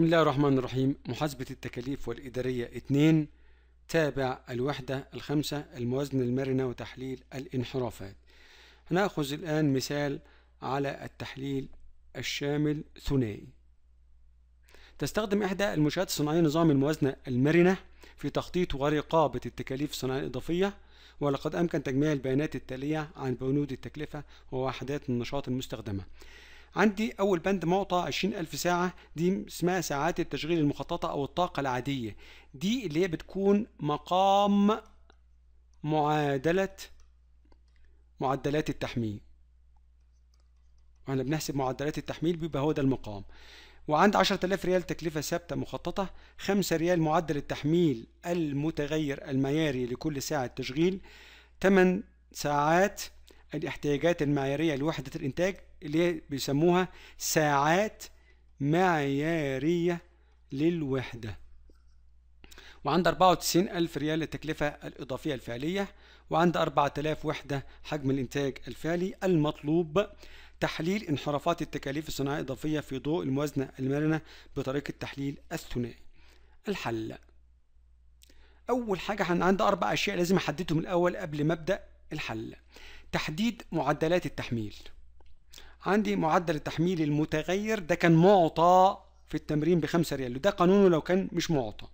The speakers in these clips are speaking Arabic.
بسم الله الرحمن الرحيم محاسبة التكاليف والإدارية 2 تابع الوحدة الخامسة الموازنة المرنة وتحليل الانحرافات هنأخذ الآن مثال على التحليل الشامل ثنائي تستخدم إحدى المنشآت الصناعية نظام الموازنة المرنة في تخطيط ورقابة التكاليف الصناعية الإضافية ولقد أمكن تجميع البيانات التالية عن بنود التكلفة ووحدات النشاط المستخدمة عندي أول بند معطى 20000 ساعة دي اسمها ساعات التشغيل المخططة أو الطاقة العادية دي اللي هي بتكون مقام معادلة معدلات التحميل احنا بنحسب معدلات التحميل بيبقى هو ده المقام وعند 10000 ريال تكلفة ثابتة مخططة 5 ريال معدل التحميل المتغير المعياري لكل ساعة تشغيل 8 ساعات الاحتياجات المعيارية لوحدة الإنتاج اللي هي بيسموها ساعات معيارية للوحدة وعند 94 ألف ريال التكلفة الإضافية الفعلية وعند 4000 وحدة حجم الإنتاج الفعلي المطلوب تحليل انحرافات التكاليف الصناعية الإضافية في ضوء الموازنة المرنة بطريقة تحليل الثنائي الحل أول حاجة عند أربع أشياء لازم أحددهم الأول قبل ما أبدأ الحل تحديد معدلات التحميل عندي معدل التحميل المتغير ده كان معطى في التمرين بخمسة ريال وده قانونه لو كان مش معطى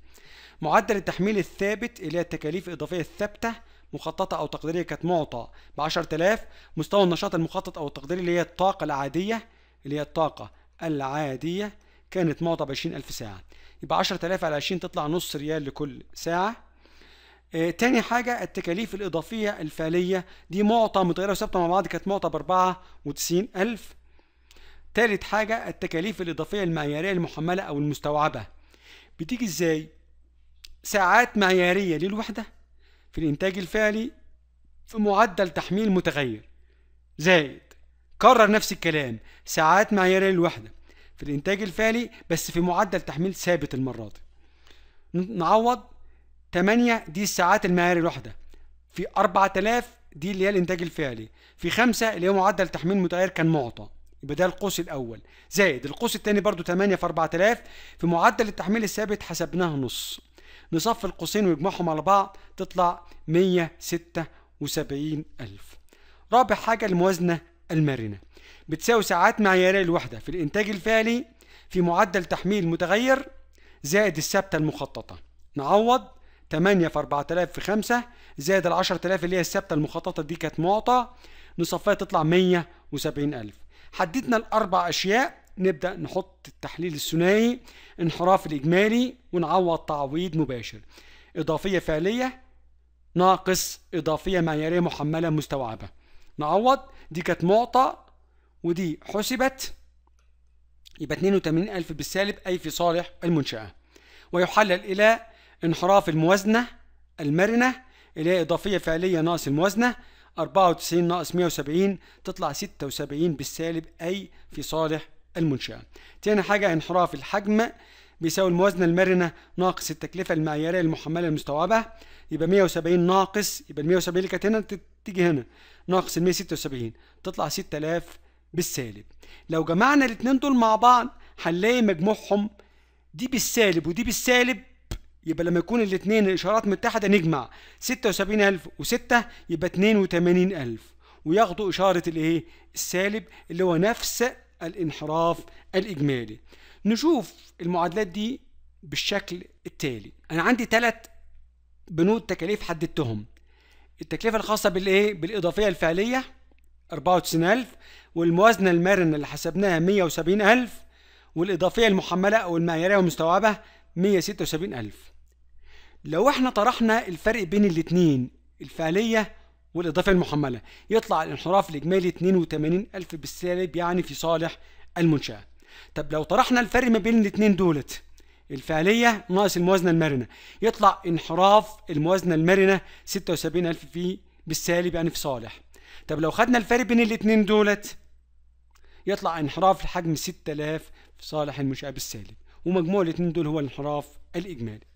معدل التحميل الثابت اللي هي التكاليف الإضافية الثابتة مخططة أو تقديرية كانت معطى ب 10000 مستوى النشاط المخطط أو التقديري اللي هي الطاقة العادية اللي هي الطاقة العادية كانت معطى ب 20000 ساعة يبقى 10000 على 20 تطلع نص ريال لكل ساعة آه، تاني حاجة التكاليف الإضافية الفعلية دي معطى متغيرة وثابتة مع بعض كانت معطى بأربعة وتسعين ألف تالت حاجة التكاليف الإضافية المعيارية المحملة أو المستوعبة بتيجي إزاي؟ ساعات معيارية للوحدة في الإنتاج الفعلي في معدل تحميل متغير زائد كرر نفس الكلام ساعات معيارية للوحدة في الإنتاج الفعلي بس في معدل تحميل ثابت المرة دي نعوض 8 دي الساعات المهاري الواحده في 4000 دي اللي هي الانتاج الفعلي في 5 اللي هو معدل تحميل متغير كان معطى يبقى ده القوس الاول زائد القوس الثاني برضو 8 في 4000 في معدل التحميل الثابت حسبناه نص نصف القوسين ونجمعهم على بعض تطلع 176000 رابع حاجة الموازنة المرنة بتساوي ساعات معيارية الوحدة في الإنتاج الفعلي في معدل تحميل متغير زائد الثابتة المخططة نعوض 8 في 4000 في 5 زائد ال 10000 اللي هي الثابته المخططه دي كانت معطى نصفيها تطلع 170000 حددنا الاربع اشياء نبدا نحط التحليل الثنائي انحراف الاجمالي ونعوض تعويض مباشر اضافيه فعليه ناقص اضافيه معياريه محمله مستوعبه نعوض دي كانت معطى ودي حسبت يبقى 82000 بالسالب أي في صالح المنشأة ويحلل إلى انحراف الموازنة المرنة اللي هي إضافية فعلية ناقص الموازنة 94 ناقص 170 تطلع 76 بالسالب أي في صالح المنشأة. تاني حاجة انحراف الحجم بيساوي الموازنة المرنة ناقص التكلفة المعيارية المحملة المستوعبة يبقى 170 ناقص يبقى ال 170 اللي كانت هنا تيجي هنا ناقص ال 176 تطلع 6000 بالسالب. لو جمعنا الاتنين دول مع بعض هنلاقي مجموعهم دي بالسالب ودي بالسالب يبقى لما يكون الاثنين الاشارات متحده نجمع 76000 و6 يبقى 82000 وياخدوا اشاره الايه السالب اللي هو نفس الانحراف الاجمالي نشوف المعادلات دي بالشكل التالي انا عندي ثلاث بنود تكاليف حددتهم التكلفه الخاصه بالايه بالاضافيه الفعليه 94000 والموازنه المرنه اللي حسبناها 170000 والإضافية المحملة أو المعيارية والمستوعبة 176000 ألف لو احنا طرحنا الفرق بين الاتنين الفعلية والإضافة المحملة يطلع الانحراف الإجمالي ألف بالسالب يعني في صالح المنشأة طب لو طرحنا الفرق ما بين الاتنين دولت الفعلية ناقص الموازنة المرنة يطلع انحراف الموازنة المرنة ألف في بالسالب يعني في صالح طب لو خدنا الفرق بين الاتنين دولت يطلع انحراف لحجم 6000 في صالح المنشأة بالسالب ومجموع الاتنين دول هو الانحراف الإجمالي